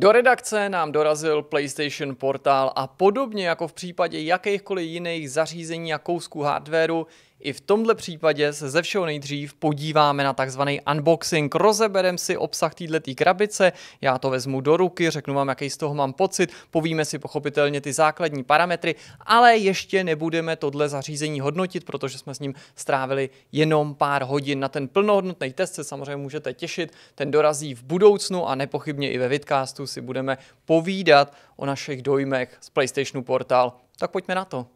Do redakce nám dorazil PlayStation Portál a podobně jako v případě jakýchkoliv jiných zařízení a kousků hardwareu i v tomhle případě se ze všeho nejdřív podíváme na takzvaný unboxing. Rozeberem si obsah této krabice, já to vezmu do ruky, řeknu vám, jaký z toho mám pocit, povíme si pochopitelně ty základní parametry, ale ještě nebudeme tohle zařízení hodnotit, protože jsme s ním strávili jenom pár hodin. Na ten plnohodnotný test se samozřejmě můžete těšit, ten dorazí v budoucnu a nepochybně i ve Vidcastu si budeme povídat o našich dojmech z PlayStationu Portal. Tak pojďme na to.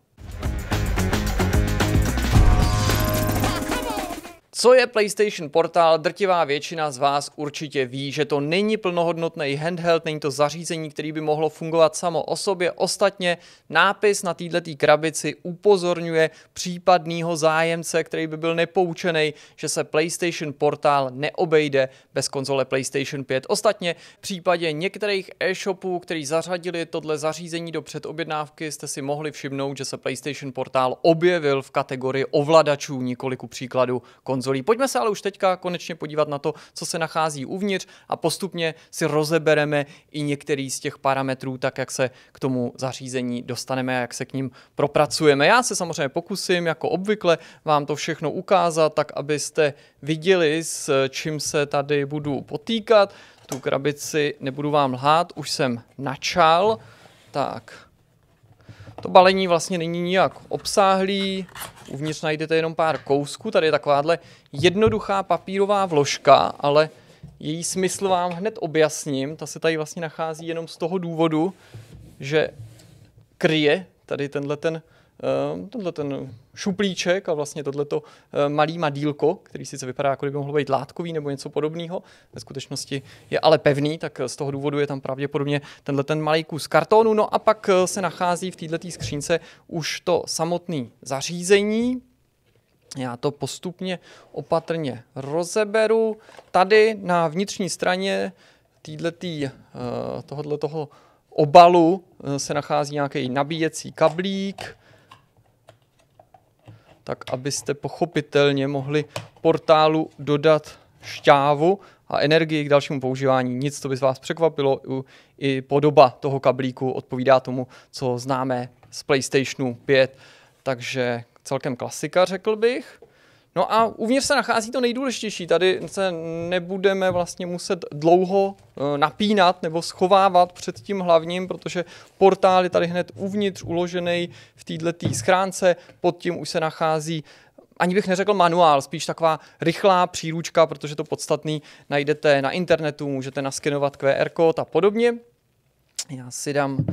Co je PlayStation Portal? Drtivá většina z vás určitě ví, že to není plnohodnotný handheld, není to zařízení, který by mohlo fungovat samo o sobě. Ostatně nápis na této krabici upozorňuje případného zájemce, který by byl nepoučený, že se PlayStation Portal neobejde bez konzole PlayStation 5. Ostatně v případě některých e-shopů, který zařadili tohle zařízení do předobjednávky, jste si mohli všimnout, že se PlayStation Portal objevil v kategorii ovladačů, nikoliku příkladů konzole konzolí. Pojďme se ale už teďka konečně podívat na to, co se nachází uvnitř a postupně si rozebereme i některý z těch parametrů, tak jak se k tomu zařízení dostaneme a jak se k ním propracujeme. Já se samozřejmě pokusím, jako obvykle, vám to všechno ukázat, tak abyste viděli, s čím se tady budu potýkat. Tu krabici nebudu vám lhát, už jsem načal. Tak, to balení vlastně není nijak obsáhlý, uvnitř najdete jenom pár kousků, tady je takováhle jednoduchá papírová vložka, ale její smysl vám hned objasním, ta se tady vlastně nachází jenom z toho důvodu, že kryje tady tenhle ten Ehm, tenhle ten šuplíček a vlastně tohleto eh, malý madílko, který sice vypadá, jako kdyby mohlo být látkový nebo něco podobného, ve skutečnosti je ale pevný, tak eh, z toho důvodu je tam pravděpodobně tenhle ten malý kus kartonu. No a pak eh, se nachází v této skřínce už to samotné zařízení, já to postupně opatrně rozeberu. Tady na vnitřní straně týdletý, tohoto obalu se nachází nějaký nabíjecí kablík, tak abyste pochopitelně mohli portálu dodat šťávu a energii k dalšímu používání. Nic, to by z vás překvapilo, i podoba toho kablíku odpovídá tomu, co známe z PlayStationu 5, takže celkem klasika, řekl bych. No a uvnitř se nachází to nejdůležitější. Tady se nebudeme vlastně muset dlouho eh, napínat nebo schovávat před tím hlavním, protože portál je tady hned uvnitř uložený v této schránce. Pod tím už se nachází ani bych neřekl manuál, spíš taková rychlá příručka, protože to podstatný najdete na internetu, můžete naskenovat QR kód a podobně. Já si dám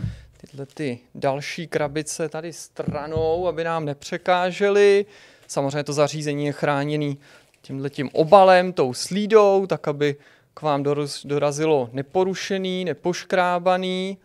tyhle ty další krabice tady stranou, aby nám nepřekážely. Samozřejmě to zařízení je chráněné tím obalem, tou slídou, tak aby k vám dorazilo neporušený, nepoškrábaný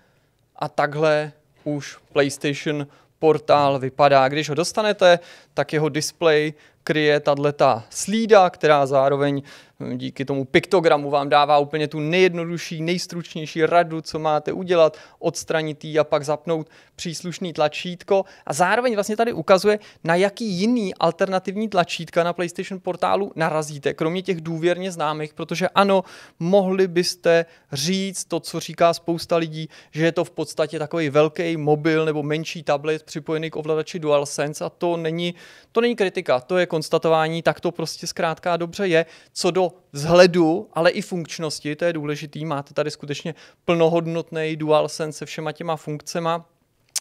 a takhle už PlayStation portál vypadá. Když ho dostanete, tak jeho displej kryje tato slída, která zároveň eh, díky tomu piktogramu vám dává úplně tu nejjednodušší, nejstručnější radu, co máte udělat, odstranit ji a pak zapnout příslušný tlačítko. A zároveň vlastně tady ukazuje, na jaký jiný alternativní tlačítka na PlayStation portálu narazíte, kromě těch důvěrně známých, protože ano, mohli byste říct to, co říká spousta lidí, že je to v podstatě takový velký mobil nebo menší tablet připojený k ovladači DualSense a to není to není kritika, to je konstatování, tak to prostě zkrátka dobře je. Co do vzhledu, ale i funkčnosti, to je důležitý, máte tady skutečně plnohodnotný DualSense se všema těma funkcema,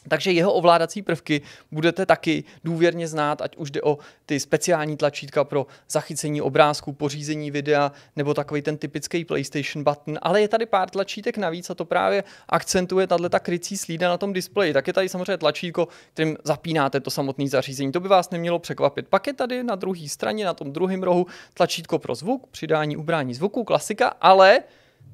takže jeho ovládací prvky budete taky důvěrně znát, ať už jde o ty speciální tlačítka pro zachycení obrázku, pořízení videa nebo takový ten typický PlayStation button, ale je tady pár tlačítek navíc a to právě akcentuje tahle ta krycí slída na tom displeji. Tak je tady samozřejmě tlačítko, kterým zapínáte to samotné zařízení. To by vás nemělo překvapit. Pak je tady na druhé straně, na tom druhém rohu tlačítko pro zvuk, přidání, ubrání zvuku, klasika, ale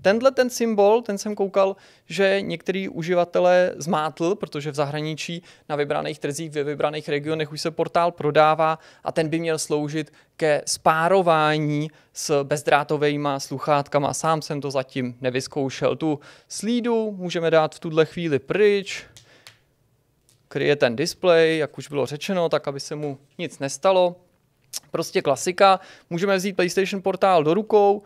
Tenhle ten symbol, ten jsem koukal, že některý uživatelé zmátl, protože v zahraničí na vybraných trzích, ve vybraných regionech už se portál prodává a ten by měl sloužit ke spárování s bezdrátovými sluchátkama. Sám jsem to zatím nevyzkoušel. Tu slídu můžeme dát v tuhle chvíli pryč, kryje ten displej, jak už bylo řečeno, tak aby se mu nic nestalo. Prostě klasika. Můžeme vzít PlayStation portál do rukou,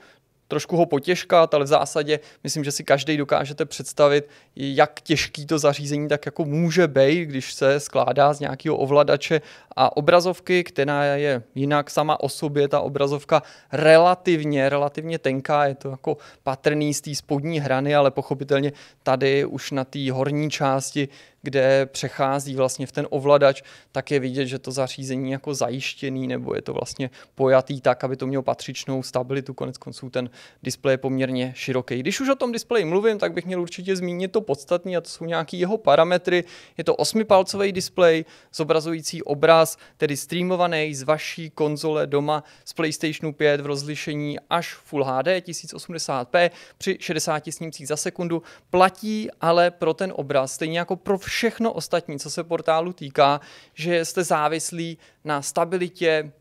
trošku ho potěžkat, ale v zásadě myslím, že si každý dokážete představit, jak těžký to zařízení tak jako může být, když se skládá z nějakého ovladače a obrazovky, která je jinak sama o sobě, ta obrazovka relativně, relativně tenká, je to jako patrný z té spodní hrany, ale pochopitelně tady už na té horní části kde přechází vlastně v ten ovladač, tak je vidět, že to zařízení jako zajištěný nebo je to vlastně pojatý tak, aby to mělo patřičnou stabilitu. Konec konců ten displej je poměrně široký. Když už o tom displeji mluvím, tak bych měl určitě zmínit to podstatné a to jsou nějaký jeho parametry. Je to osmipalcový palcový displej zobrazující obraz, tedy streamovaný z vaší konzole doma z PlayStationu 5 v rozlišení až Full HD 1080p při 60 snímcích za sekundu. Platí ale pro ten obraz, stejně jako pro všechno ostatní, co se portálu týká, že jste závislí na stabilitě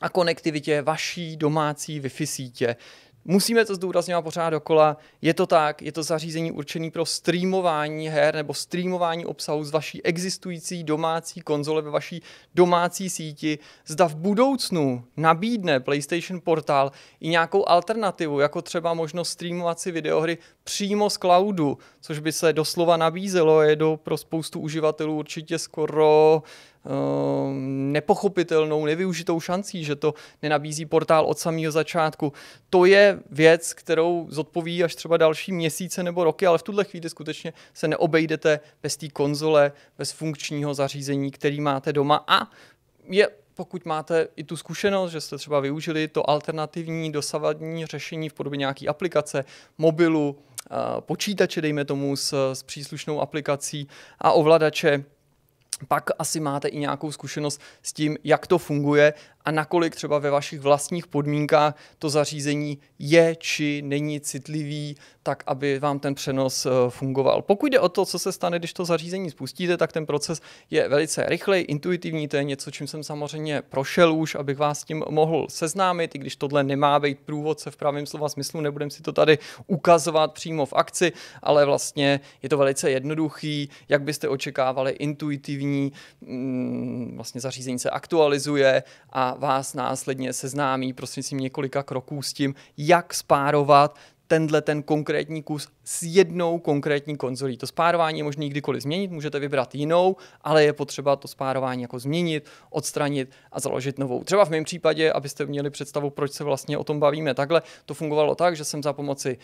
a konektivitě vaší domácí Wi-Fi sítě. Musíme to zdůrazňovat pořád dokola. Je to tak, je to zařízení určené pro streamování her nebo streamování obsahu z vaší existující domácí konzole ve vaší domácí síti. Zda v budoucnu nabídne PlayStation Portal i nějakou alternativu, jako třeba možnost streamovat si videohry přímo z cloudu, což by se doslova nabízelo, je do pro spoustu uživatelů určitě skoro ehm, nepochopitelnou, nevyužitou šancí, že to nenabízí portál od samého začátku. To je věc, kterou zodpoví až třeba další měsíce nebo roky, ale v tuhle chvíli skutečně se neobejdete bez té konzole, bez funkčního zařízení, který máte doma a je pokud máte i tu zkušenost, že jste třeba využili to alternativní dosavadní řešení v podobě nějaké aplikace, mobilu, Eh, počítače, dejme tomu, s, s příslušnou aplikací a ovladače pak asi máte i nějakou zkušenost s tím, jak to funguje a nakolik třeba ve vašich vlastních podmínkách to zařízení je či není citlivý, tak aby vám ten přenos eh, fungoval. Pokud jde o to, co se stane, když to zařízení spustíte, tak ten proces je velice rychlej, intuitivní, to je něco, čím jsem samozřejmě prošel už, abych vás s tím mohl seznámit, i když tohle nemá být průvodce v pravém slova smyslu, nebudem si to tady ukazovat přímo v akci, ale vlastně je to velice jednoduchý, jak byste očekávali, intuitivní, mm, vlastně zařízení se aktualizuje a vás následně seznámí prostřednictvím několika kroků s tím, jak spárovat tenhle ten konkrétní kus s jednou konkrétní konzolí. To spárování je možné kdykoliv změnit, můžete vybrat jinou, ale je potřeba to spárování jako změnit, odstranit a založit novou. Třeba v mém případě, abyste měli představu, proč se vlastně o tom bavíme takhle, to fungovalo tak, že jsem za pomoci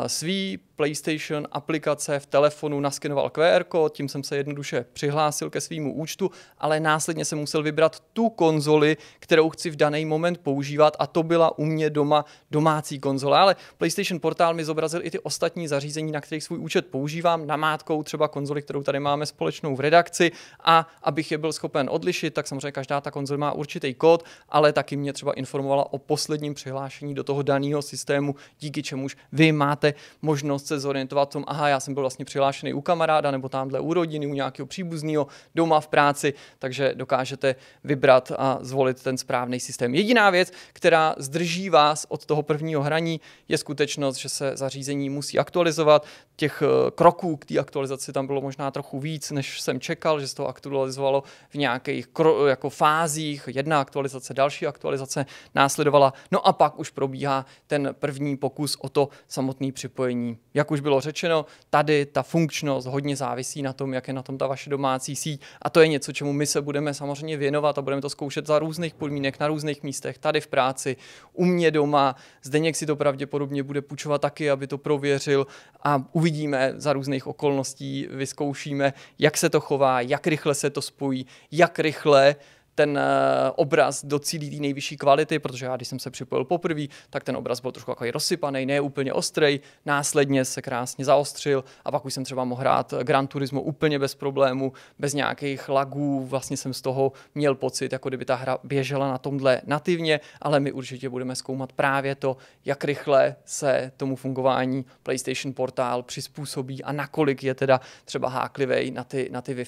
uh, svý PlayStation aplikace v telefonu naskenoval QR kód, tím jsem se jednoduše přihlásil ke svýmu účtu, ale následně jsem musel vybrat tu konzoli, kterou chci v daný moment používat a to byla u mě doma domácí konzole, ale PlayStation portál mi zobrazil i ty ostatní zařízení, na kterých svůj účet používám, namátkou třeba konzoli, kterou tady máme společnou v redakci a abych je byl schopen odlišit, tak samozřejmě každá ta konzole má určitý kód, ale taky mě třeba informovala o posledním přihlášení do toho daného systému, díky čemuž vy máte možnost se zorientovat v tom, aha, já jsem byl vlastně přihlášený u kamaráda nebo tamhle u rodiny, u nějakého příbuzného, doma v práci, takže dokážete vybrat a zvolit ten správný systém. Jediná věc, která zdrží vás od toho prvního hraní, je skutečnost, že se zařízení musí aktualizovat. Těch eh, kroků k té aktualizaci tam bylo možná trochu víc, než jsem čekal, že se to aktualizovalo v nějakých kro, jako fázích. Jedna aktualizace, další aktualizace následovala. No a pak už probíhá ten první pokus o to samotné připojení. Jak už bylo řečeno, tady ta funkčnost hodně závisí na tom, jak je na tom ta vaše domácí síť. A to je něco, čemu my se budeme samozřejmě věnovat a budeme to zkoušet za různých podmínek, na různých místech, tady v práci, u mě doma. Zdeněk si to pravděpodobně bude půjčovat třeba taky, aby to prověřil a uvidíme za různých okolností, vyzkoušíme, jak se to chová, jak rychle se to spojí, jak rychle ten eh, obraz do celé té nejvyšší kvality, protože já, když jsem se připojil poprvé, tak ten obraz byl trošku takový rozsypaný, ne úplně ostrý, následně se krásně zaostřil a pak už jsem třeba mohl hrát Gran Turismo úplně bez problému, bez nějakých lagů, vlastně jsem z toho měl pocit, jako kdyby ta hra běžela na tomhle nativně, ale my určitě budeme zkoumat právě to, jak rychle se tomu fungování PlayStation Portál přizpůsobí a nakolik je teda třeba háklivý na ty, na ty wi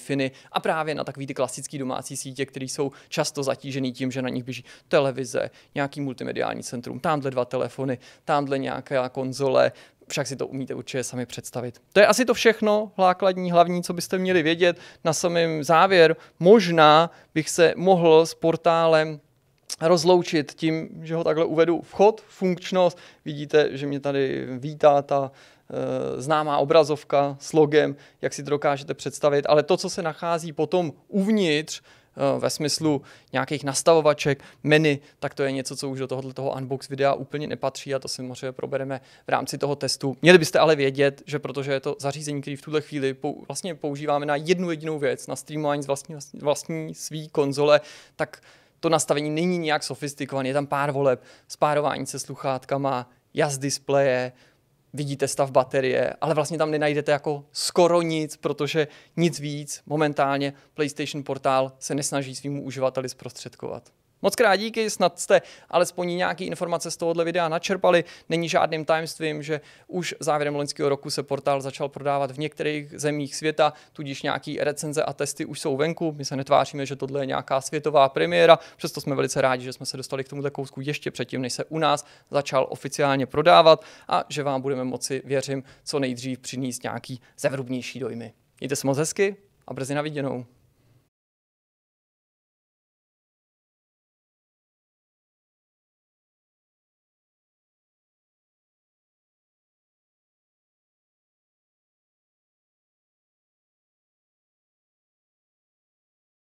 a právě na takový ty klasický domácí sítě, které jsou často zatížený tím, že na nich běží televize, nějaký multimediální centrum, tamhle dva telefony, tamhle nějaká konzole, však si to umíte určitě sami představit. To je asi to všechno, hlákladní hlavní, co byste měli vědět. Na samém závěr možná bych se mohl s portálem rozloučit tím, že ho takhle uvedu vchod, funkčnost. Vidíte, že mě tady vítá ta eh, známá obrazovka s logem, jak si to dokážete představit, ale to, co se nachází potom uvnitř, Eh, ve smyslu nějakých nastavovaček, menu, tak to je něco, co už do tohoto toho unbox videa úplně nepatří a to si možná probereme v rámci toho testu. Měli byste ale vědět, že protože je to zařízení, které v tuhle chvíli pou, vlastně používáme na jednu jedinou věc, na streamování z vlastní, vlastní svý konzole, tak to nastavení není nějak sofistikované, je tam pár voleb, spárování se sluchátkama, jas displeje, vidíte stav baterie, ale vlastně tam nenajdete jako skoro nic, protože nic víc momentálně PlayStation Portál se nesnaží svým uživateli zprostředkovat. Moc krát díky, snad jste alespoň nějaké informace z tohohle videa načerpali. Není žádným tajemstvím, že už závěrem loňského roku se portál začal prodávat v některých zemích světa, tudíž nějaké recenze a testy už jsou venku. My se netváříme, že tohle je nějaká světová premiéra, přesto jsme velice rádi, že jsme se dostali k tomuto kousku ještě předtím, než se u nás začal oficiálně prodávat a že vám budeme moci, věřím, co nejdřív přinést nějaký zevrubnější dojmy. Mějte se moc hezky a brzy na viděnou.